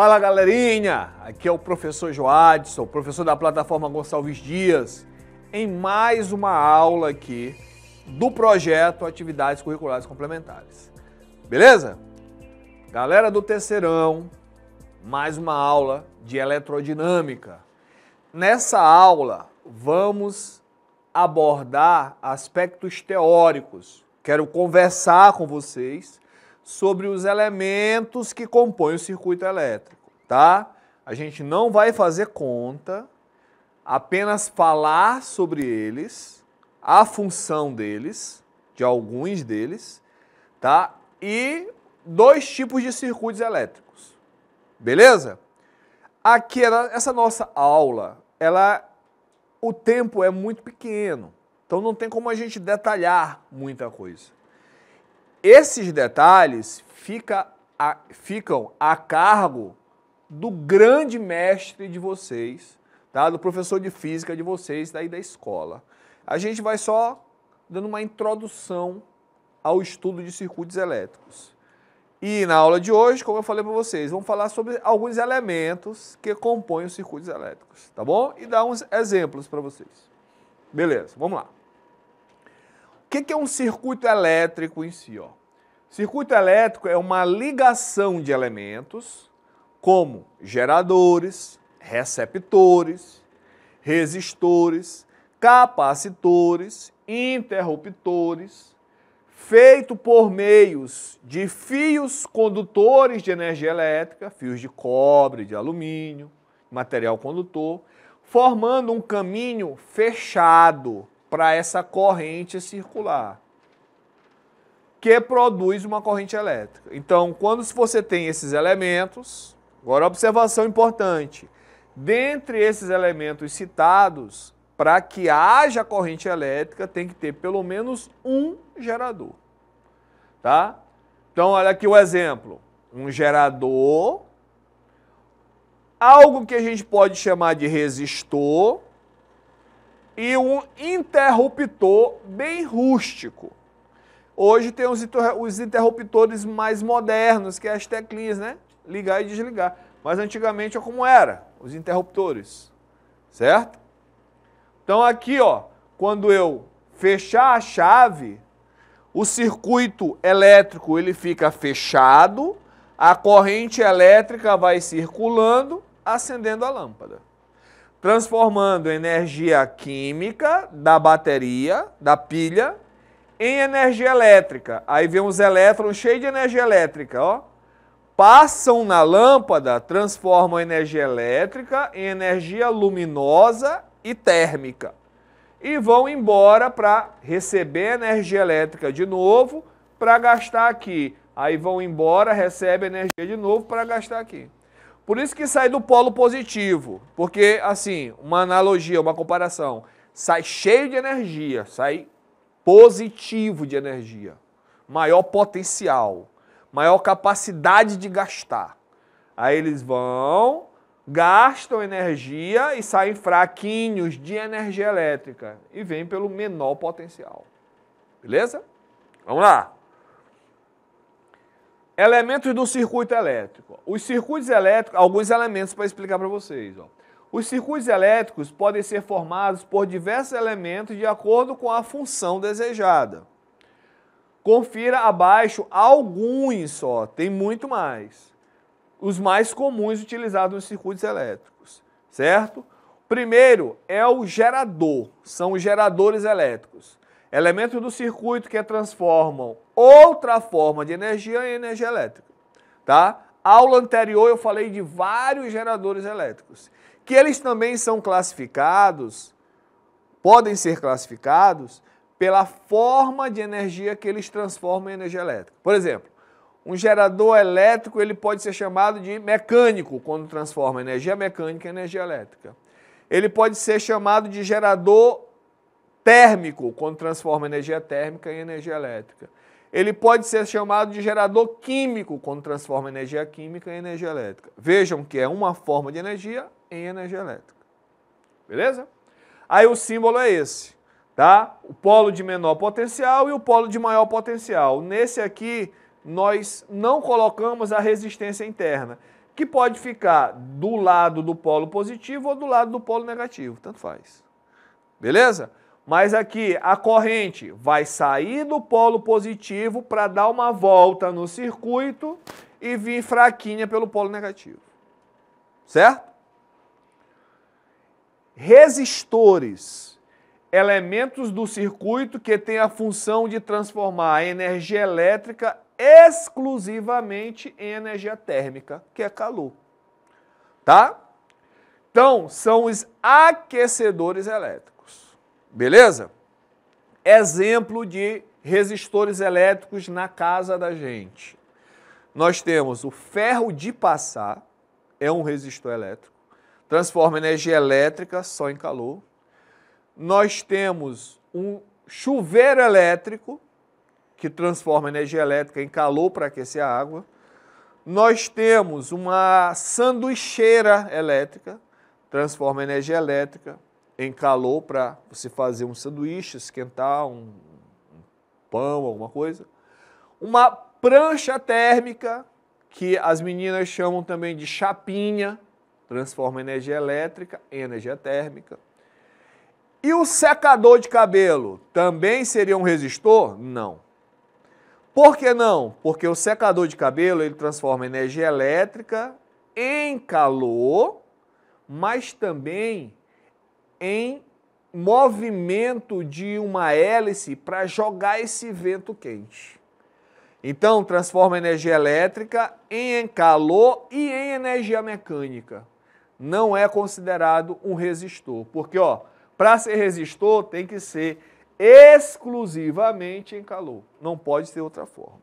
Fala galerinha, aqui é o professor Joadson, professor da plataforma Gonçalves Dias, em mais uma aula aqui do projeto Atividades Curriculares Complementares. Beleza? Galera do terceirão, mais uma aula de eletrodinâmica. Nessa aula vamos abordar aspectos teóricos. Quero conversar com vocês sobre os elementos que compõem o circuito elétrico, tá? A gente não vai fazer conta, apenas falar sobre eles, a função deles, de alguns deles, tá? E dois tipos de circuitos elétricos. Beleza? Aqui essa nossa aula, ela o tempo é muito pequeno. Então não tem como a gente detalhar muita coisa. Esses detalhes fica a, ficam a cargo do grande mestre de vocês, tá? do professor de física de vocês, daí da escola. A gente vai só dando uma introdução ao estudo de circuitos elétricos. E na aula de hoje, como eu falei para vocês, vamos falar sobre alguns elementos que compõem os circuitos elétricos, tá bom? E dar uns exemplos para vocês. Beleza, vamos lá que, que é um circuito elétrico em si? Ó? Circuito elétrico é uma ligação de elementos, como geradores, receptores, resistores, capacitores, interruptores, feito por meios de fios condutores de energia elétrica, fios de cobre, de alumínio, material condutor, formando um caminho fechado para essa corrente circular, que produz uma corrente elétrica. Então, quando você tem esses elementos, agora observação importante, dentre esses elementos citados, para que haja corrente elétrica, tem que ter pelo menos um gerador. Tá? Então, olha aqui o exemplo. Um gerador, algo que a gente pode chamar de resistor, e um interruptor bem rústico. Hoje tem os, interruptores mais modernos, que é as teclinhas, né? Ligar e desligar. Mas antigamente, é como era? Os interruptores, certo? Então aqui, ó, quando eu fechar a chave, o circuito elétrico ele fica fechado, a corrente elétrica vai circulando, acendendo a lâmpada transformando energia química da bateria, da pilha, em energia elétrica. Aí vem os elétrons cheios de energia elétrica, ó. Passam na lâmpada, transformam energia elétrica em energia luminosa e térmica. E vão embora para receber energia elétrica de novo para gastar aqui. Aí vão embora, recebem energia de novo para gastar aqui. Por isso que sai do polo positivo, porque assim, uma analogia, uma comparação, sai cheio de energia, sai positivo de energia, maior potencial, maior capacidade de gastar. Aí eles vão, gastam energia e saem fraquinhos de energia elétrica e vêm pelo menor potencial. Beleza? Vamos lá. Elementos do circuito elétrico. Os circuitos elétricos, alguns elementos para explicar para vocês. Ó. Os circuitos elétricos podem ser formados por diversos elementos de acordo com a função desejada. Confira abaixo alguns só, tem muito mais. Os mais comuns utilizados nos circuitos elétricos, certo? Primeiro é o gerador, são os geradores elétricos elementos do circuito que transformam outra forma de energia em energia elétrica, tá? Aula anterior eu falei de vários geradores elétricos, que eles também são classificados, podem ser classificados pela forma de energia que eles transformam em energia elétrica. Por exemplo, um gerador elétrico ele pode ser chamado de mecânico quando transforma energia mecânica em energia elétrica. Ele pode ser chamado de gerador térmico, quando transforma energia térmica em energia elétrica. Ele pode ser chamado de gerador químico, quando transforma energia química em energia elétrica. Vejam que é uma forma de energia em energia elétrica. Beleza? Aí o símbolo é esse, tá? O polo de menor potencial e o polo de maior potencial. Nesse aqui, nós não colocamos a resistência interna, que pode ficar do lado do polo positivo ou do lado do polo negativo, tanto faz. Beleza? Mas aqui a corrente vai sair do polo positivo para dar uma volta no circuito e vir fraquinha pelo polo negativo. Certo? Resistores, elementos do circuito que têm a função de transformar a energia elétrica exclusivamente em energia térmica, que é calor. Tá? Então, são os aquecedores elétricos. Beleza? Exemplo de resistores elétricos na casa da gente. Nós temos o ferro de passar, é um resistor elétrico, transforma energia elétrica só em calor. Nós temos um chuveiro elétrico, que transforma energia elétrica em calor para aquecer a água. Nós temos uma sanduicheira elétrica, transforma energia elétrica em calor para você fazer um sanduíche, esquentar um, um pão, alguma coisa. Uma prancha térmica, que as meninas chamam também de chapinha, transforma energia elétrica em energia térmica. E o secador de cabelo também seria um resistor? Não. Por que não? Porque o secador de cabelo ele transforma energia elétrica em calor, mas também em movimento de uma hélice para jogar esse vento quente. Então, transforma energia elétrica em calor e em energia mecânica. Não é considerado um resistor, porque ó, para ser resistor tem que ser exclusivamente em calor, não pode ser outra forma.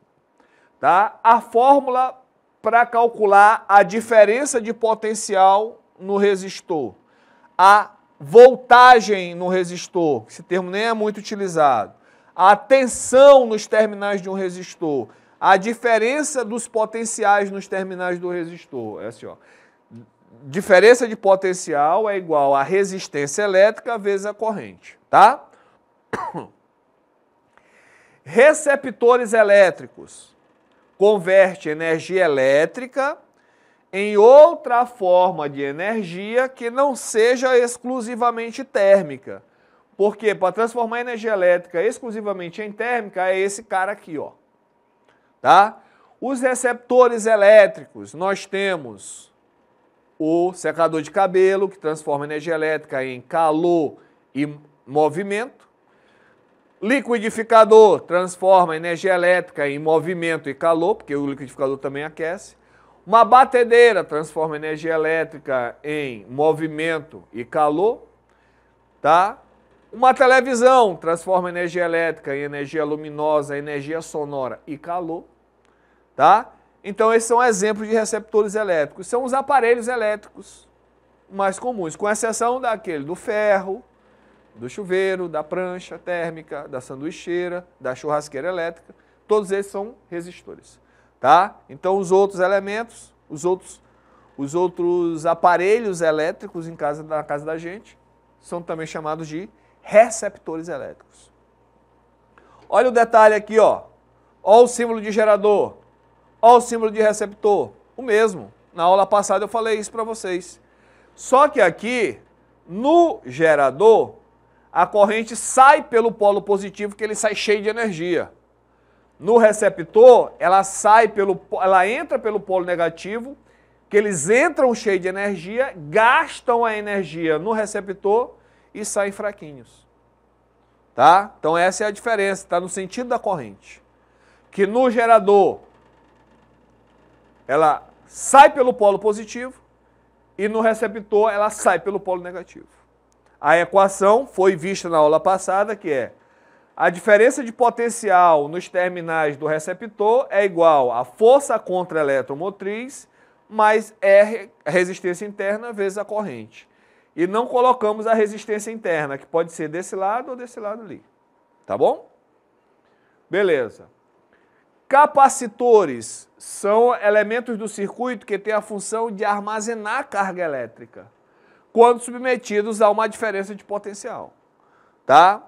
Tá? A fórmula para calcular a diferença de potencial no resistor, a voltagem no resistor, esse termo nem é muito utilizado, a tensão nos terminais de um resistor, a diferença dos potenciais nos terminais do resistor. É assim, ó. Diferença de potencial é igual a resistência elétrica vezes a corrente, tá? Receptores elétricos converte energia elétrica em outra forma de energia que não seja exclusivamente térmica. Porque para transformar energia elétrica exclusivamente em térmica é esse cara aqui, ó. Tá? Os receptores elétricos, nós temos o secador de cabelo, que transforma energia elétrica em calor e movimento. Liquidificador transforma energia elétrica em movimento e calor, porque o liquidificador também aquece. Uma batedeira transforma energia elétrica em movimento e calor, tá? Uma televisão transforma energia elétrica em energia luminosa, energia sonora e calor, tá? Então esses são exemplos de receptores elétricos. São os aparelhos elétricos mais comuns, com exceção daquele do ferro, do chuveiro, da prancha térmica, da sanduicheira, da churrasqueira elétrica. Todos eles são resistores tá? Então os outros elementos, os outros, os outros aparelhos elétricos em casa, na casa da gente são também chamados de receptores elétricos. Olha o detalhe aqui, ó. Olha o símbolo de gerador. Olha o símbolo de receptor. O mesmo. Na aula passada eu falei isso para vocês. Só que aqui, no gerador, a corrente sai pelo polo positivo que ele sai cheio de energia no receptor, ela sai pelo ela entra pelo polo negativo, que eles entram cheios de energia, gastam a energia no receptor e saem fraquinhos. Tá? Então essa é a diferença, está no sentido da corrente. Que no gerador ela sai pelo polo positivo e no receptor ela sai pelo polo negativo. A equação foi vista na aula passada que é a diferença de potencial nos terminais do receptor é igual à força contra eletromotriz mais R, resistência interna, vezes a corrente. E não colocamos a resistência interna, que pode ser desse lado ou desse lado ali. Tá bom? Beleza. Capacitores são elementos do circuito que têm a função de armazenar carga elétrica quando submetidos a uma diferença de potencial. Tá?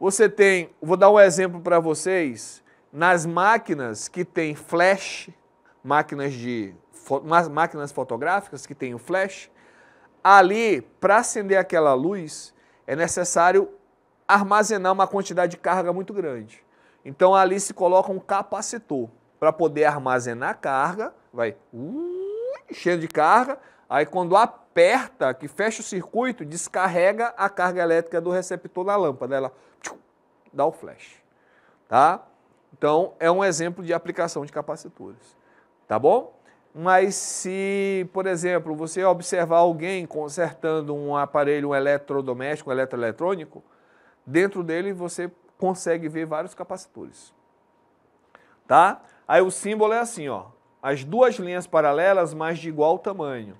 Você tem, vou dar um exemplo para vocês, nas máquinas que tem flash, máquinas de máquinas fotográficas que tem o flash, ali para acender aquela luz é necessário armazenar uma quantidade de carga muito grande. Então ali se coloca um capacitor para poder armazenar carga, vai uh, cheio de carga, Aí quando aperta, que fecha o circuito, descarrega a carga elétrica do receptor na lâmpada. Ela tchum, dá o flash. Tá? Então é um exemplo de aplicação de capacitores. Tá bom? Mas se, por exemplo, você observar alguém consertando um aparelho um eletrodoméstico, um eletroeletrônico, dentro dele você consegue ver vários capacitores. Tá? Aí o símbolo é assim, ó. As duas linhas paralelas, mas de igual tamanho.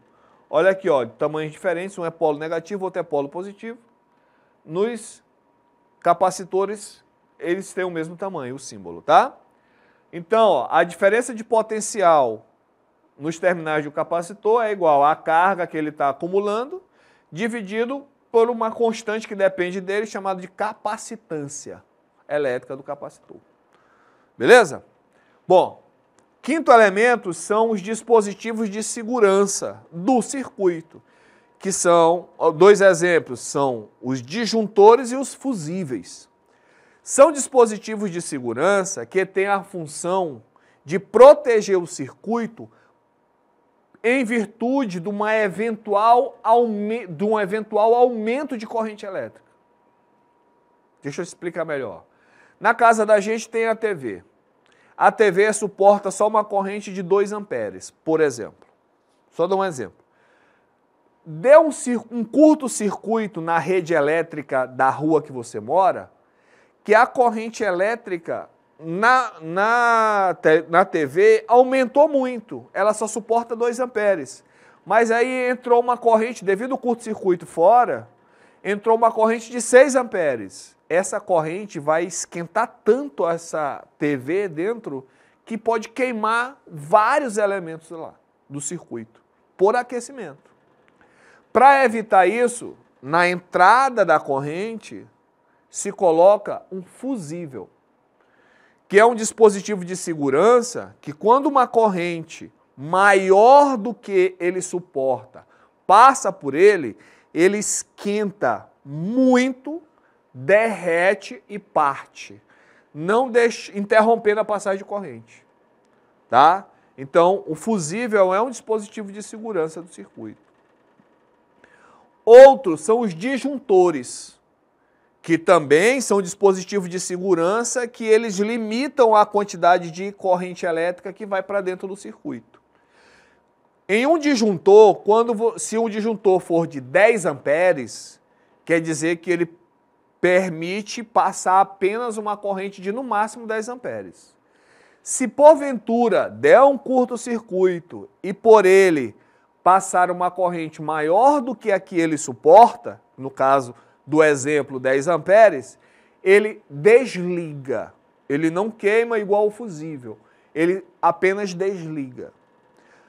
Olha aqui, ó, tamanhos diferentes, um é polo negativo, outro é polo positivo. Nos capacitores, eles têm o mesmo tamanho, o símbolo, tá? Então, ó, a diferença de potencial nos terminais do capacitor é igual à carga que ele está acumulando, dividido por uma constante que depende dele, chamada de capacitância elétrica do capacitor. Beleza? Bom, Quinto elemento são os dispositivos de segurança do circuito, que são, dois exemplos, são os disjuntores e os fusíveis. São dispositivos de segurança que têm a função de proteger o circuito em virtude de, uma eventual de um eventual aumento de corrente elétrica. Deixa eu explicar melhor. Na casa da gente tem a TV a TV suporta só uma corrente de 2 amperes, por exemplo. Só dar um exemplo. Deu um, um curto-circuito na rede elétrica da rua que você mora, que a corrente elétrica na, na, te, na TV aumentou muito. Ela só suporta 2 amperes. Mas aí entrou uma corrente, devido ao curto-circuito fora, entrou uma corrente de 6 amperes essa corrente vai esquentar tanto essa TV dentro que pode queimar vários elementos lá do circuito por aquecimento. Para evitar isso, na entrada da corrente se coloca um fusível, que é um dispositivo de segurança que quando uma corrente maior do que ele suporta passa por ele, ele esquenta muito derrete e parte, não deixe, interrompendo a passagem de corrente. Tá? Então, o fusível é um dispositivo de segurança do circuito. Outros são os disjuntores, que também são dispositivos de segurança que eles limitam a quantidade de corrente elétrica que vai para dentro do circuito. Em um disjuntor, quando se um disjuntor for de 10 amperes, quer dizer que ele permite passar apenas uma corrente de no máximo 10 amperes. Se porventura der um curto-circuito e por ele passar uma corrente maior do que a que ele suporta, no caso do exemplo 10 amperes, ele desliga. Ele não queima igual o fusível, ele apenas desliga.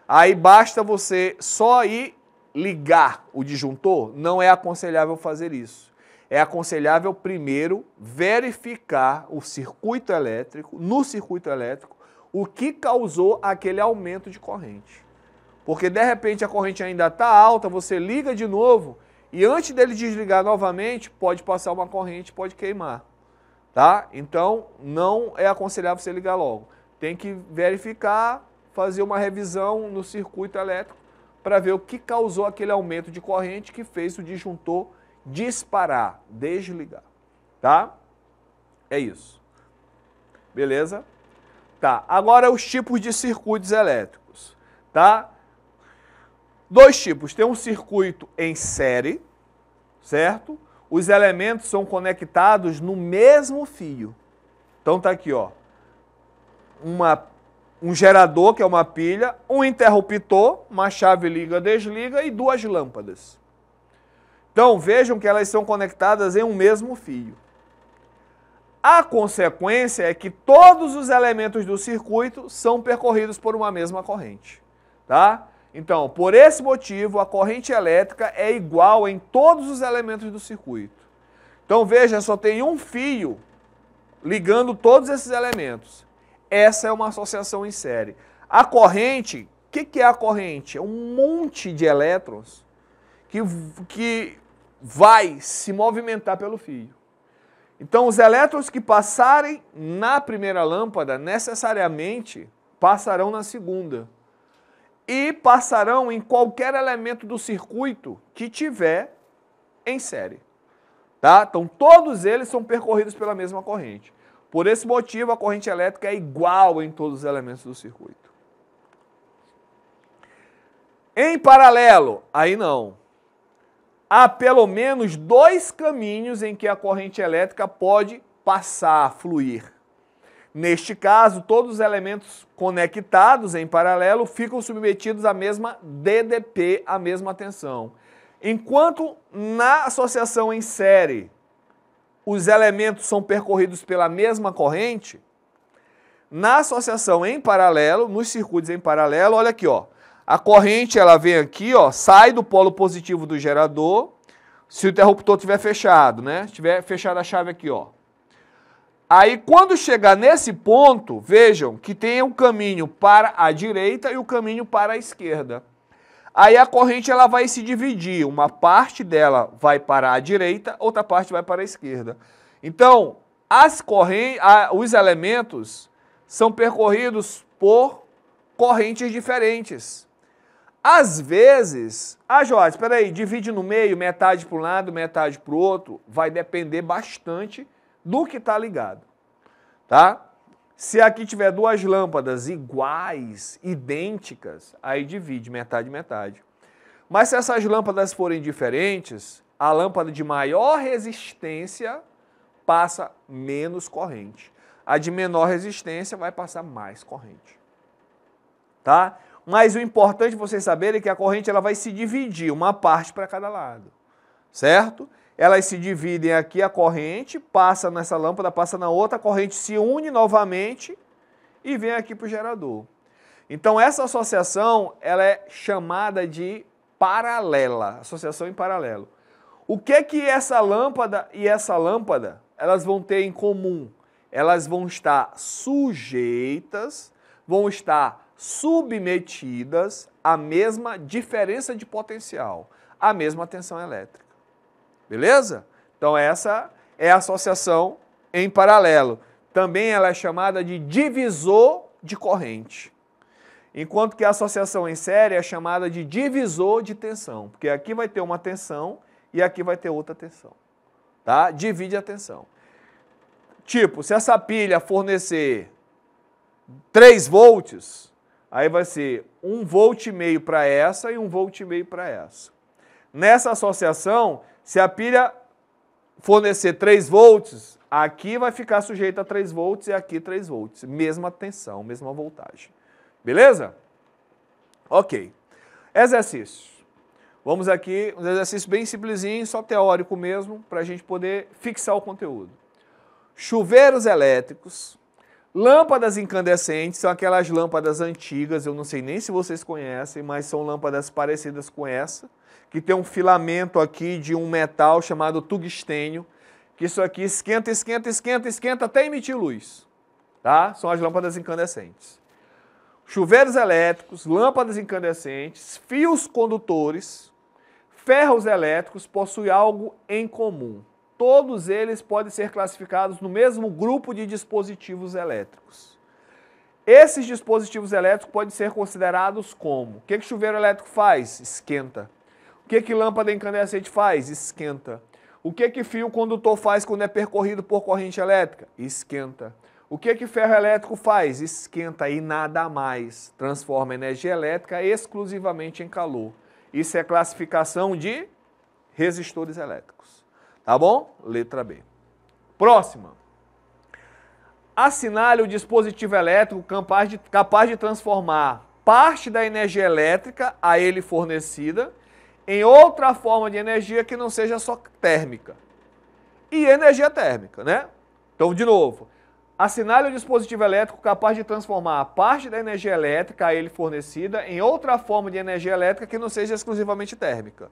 Aí basta você só ir ligar o disjuntor, não é aconselhável fazer isso é aconselhável primeiro verificar o circuito elétrico, no circuito elétrico, o que causou aquele aumento de corrente. Porque de repente a corrente ainda está alta, você liga de novo e antes dele desligar novamente, pode passar uma corrente, pode queimar. Tá? Então não é aconselhável você ligar logo. Tem que verificar, fazer uma revisão no circuito elétrico para ver o que causou aquele aumento de corrente que fez o disjuntor disparar, desligar, tá? É isso. Beleza? Tá. Agora os tipos de circuitos elétricos, tá? Dois tipos. Tem um circuito em série, certo? Os elementos são conectados no mesmo fio. Então tá aqui, ó. Uma um gerador, que é uma pilha, um interruptor, uma chave liga, desliga e duas lâmpadas. Então vejam que elas são conectadas em um mesmo fio. A consequência é que todos os elementos do circuito são percorridos por uma mesma corrente, tá? Então, por esse motivo, a corrente elétrica é igual em todos os elementos do circuito. Então veja, só tem um fio ligando todos esses elementos. Essa é uma associação em série. A corrente, o que, que é a corrente? É um monte de elétrons que, que vai se movimentar pelo fio. Então, os elétrons que passarem na primeira lâmpada necessariamente passarão na segunda. E passarão em qualquer elemento do circuito que tiver em série. Tá? Então, todos eles são percorridos pela mesma corrente. Por esse motivo, a corrente elétrica é igual em todos os elementos do circuito. Em paralelo, aí não há pelo menos dois caminhos em que a corrente elétrica pode passar, fluir. Neste caso, todos os elementos conectados em paralelo ficam submetidos à mesma DDP, à mesma tensão. Enquanto na associação em série os elementos são percorridos pela mesma corrente, na associação em paralelo, nos circuitos em paralelo, olha aqui, ó, a corrente ela vem aqui, ó, sai do polo positivo do gerador, se o interruptor tiver fechado, né? Se tiver fechada a chave aqui, ó. Aí quando chegar nesse ponto, vejam que tem um caminho para a direita e o um caminho para a esquerda. Aí a corrente ela vai se dividir, uma parte dela vai para a direita, outra parte vai para a esquerda. Então, as correntes, os elementos são percorridos por correntes diferentes. Às vezes, ah, Jorge, espera aí, divide no meio, metade para um lado, metade para o outro, vai depender bastante do que está ligado, tá? Se aqui tiver duas lâmpadas iguais, idênticas, aí divide metade metade. Mas se essas lâmpadas forem diferentes, a lâmpada de maior resistência passa menos corrente. A de menor resistência vai passar mais corrente. Tá? mas o importante é vocês saberem é que a corrente ela vai se dividir, uma parte para cada lado, certo? Elas se dividem aqui, a corrente passa nessa lâmpada, passa na outra, a corrente se une novamente e vem aqui para o gerador. Então essa associação ela é chamada de paralela, associação em paralelo. O que que essa lâmpada e essa lâmpada elas vão ter em comum? Elas vão estar sujeitas, vão estar submetidas à mesma diferença de potencial, à mesma tensão elétrica. Beleza? Então essa é a associação em paralelo. Também ela é chamada de divisor de corrente. Enquanto que a associação em série é chamada de divisor de tensão, porque aqui vai ter uma tensão e aqui vai ter outra tensão. Tá? Divide a tensão. Tipo, se essa pilha fornecer 3 volts, Aí vai ser um volt e meio para essa e um volt e meio para essa. Nessa associação, se a pilha fornecer 3 volts, aqui vai ficar sujeita a 3 volts e aqui 3 volts. Mesma tensão, mesma voltagem. Beleza? Ok. Exercício. Vamos aqui, um exercício bem simplesinho, só teórico mesmo, para a gente poder fixar o conteúdo. Chuveiros elétricos Lâmpadas incandescentes são aquelas lâmpadas antigas, eu não sei nem se vocês conhecem, mas são lâmpadas parecidas com essa, que tem um filamento aqui de um metal chamado tungstênio, que isso aqui esquenta, esquenta, esquenta, esquenta até emitir luz. Tá? São as lâmpadas incandescentes. Chuveiros elétricos, lâmpadas incandescentes, fios condutores, ferros elétricos possuem algo em comum todos eles podem ser classificados no mesmo grupo de dispositivos elétricos. Esses dispositivos elétricos podem ser considerados como: o que, que chuveiro elétrico faz? Esquenta. O que, que lâmpada incandescente faz? Esquenta. O que, que fio condutor faz quando é percorrido por corrente elétrica? Esquenta. O que, que ferro elétrico faz? Esquenta e nada mais. Transforma energia elétrica exclusivamente em calor. Isso é classificação de resistores elétricos. Tá bom? Letra B. Próxima. Assinale o dispositivo elétrico capaz de, capaz de transformar parte da energia elétrica a ele fornecida em outra forma de energia que não seja só térmica. E energia térmica, né? Então, de novo, assinale o dispositivo elétrico capaz de transformar parte da energia elétrica a ele fornecida em outra forma de energia elétrica que não seja exclusivamente térmica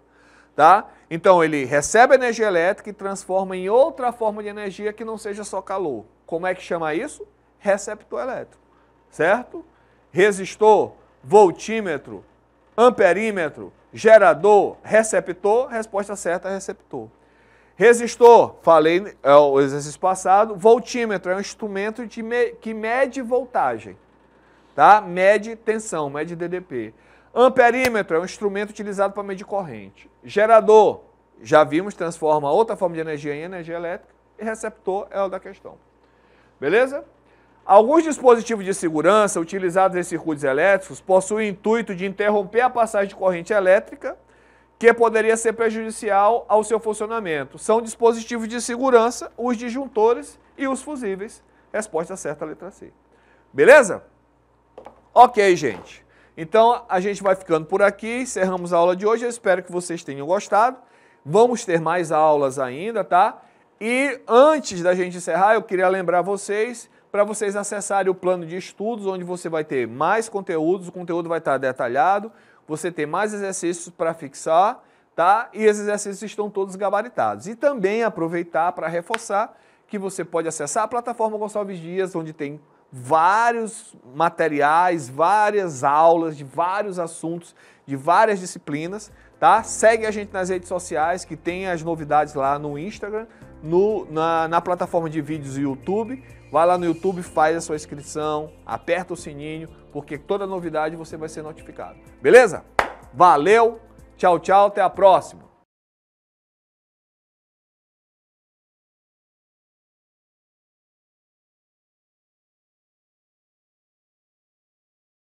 tá? Então ele recebe energia elétrica e transforma em outra forma de energia que não seja só calor. Como é que chama isso? Receptor elétrico, certo? Resistor, voltímetro, amperímetro, gerador, receptor, resposta certa, receptor. Resistor, falei é, o exercício passado, voltímetro é um instrumento me, que mede voltagem, tá? Mede tensão, mede DDP. Amperímetro é um instrumento utilizado para medir corrente. Gerador, já vimos, transforma outra forma de energia em energia elétrica. E receptor é o da questão. Beleza? Alguns dispositivos de segurança utilizados em circuitos elétricos possuem o intuito de interromper a passagem de corrente elétrica, que poderia ser prejudicial ao seu funcionamento. São dispositivos de segurança, os disjuntores e os fusíveis. Resposta certa, letra C. Beleza? Ok, gente. Então a gente vai ficando por aqui, encerramos a aula de hoje. Eu espero que vocês tenham gostado. Vamos ter mais aulas ainda, tá? E antes da gente encerrar, eu queria lembrar vocês para vocês acessarem o plano de estudos, onde você vai ter mais conteúdos, o conteúdo vai estar detalhado, você tem mais exercícios para fixar, tá? E esses exercícios estão todos gabaritados. E também aproveitar para reforçar que você pode acessar a plataforma Gonçalves Dias, onde tem vários materiais, várias aulas de vários assuntos, de várias disciplinas, tá? Segue a gente nas redes sociais que tem as novidades lá no Instagram, no, na, na plataforma de vídeos do YouTube. Vai lá no YouTube, faz a sua inscrição, aperta o sininho, porque toda novidade você vai ser notificado. Beleza? Valeu, tchau, tchau, até a próxima!